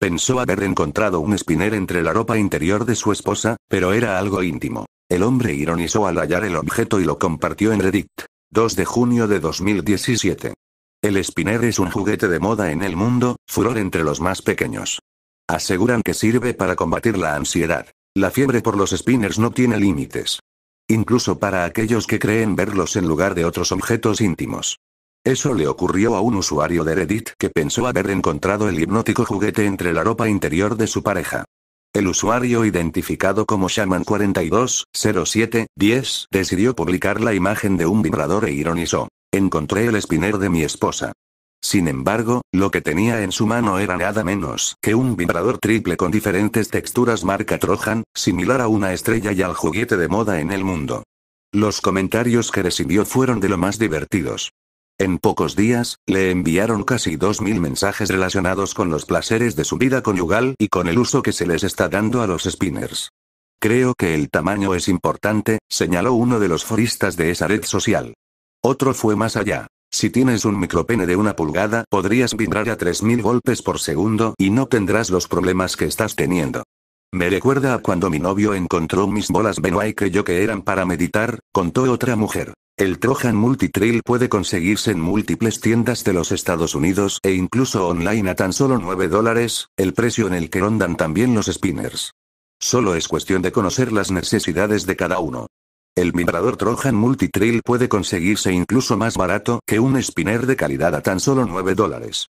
Pensó haber encontrado un spinner entre la ropa interior de su esposa, pero era algo íntimo. El hombre ironizó al hallar el objeto y lo compartió en Reddit. 2 de junio de 2017. El spinner es un juguete de moda en el mundo, furor entre los más pequeños. Aseguran que sirve para combatir la ansiedad. La fiebre por los spinners no tiene límites. Incluso para aquellos que creen verlos en lugar de otros objetos íntimos. Eso le ocurrió a un usuario de Reddit que pensó haber encontrado el hipnótico juguete entre la ropa interior de su pareja. El usuario identificado como Shaman420710 decidió publicar la imagen de un vibrador e ironizó. Encontré el spinner de mi esposa. Sin embargo, lo que tenía en su mano era nada menos que un vibrador triple con diferentes texturas marca Trojan, similar a una estrella y al juguete de moda en el mundo. Los comentarios que recibió fueron de lo más divertidos. En pocos días, le enviaron casi 2.000 mensajes relacionados con los placeres de su vida conyugal y con el uso que se les está dando a los spinners. Creo que el tamaño es importante, señaló uno de los foristas de esa red social. Otro fue más allá. Si tienes un micropene de una pulgada, podrías vibrar a 3.000 golpes por segundo y no tendrás los problemas que estás teniendo. Me recuerda a cuando mi novio encontró mis bolas Benoit y creyó que eran para meditar, contó otra mujer. El Trojan Multitrail puede conseguirse en múltiples tiendas de los Estados Unidos e incluso online a tan solo 9 dólares, el precio en el que rondan también los spinners. Solo es cuestión de conocer las necesidades de cada uno. El vibrador Trojan Multitrail puede conseguirse incluso más barato que un spinner de calidad a tan solo 9 dólares.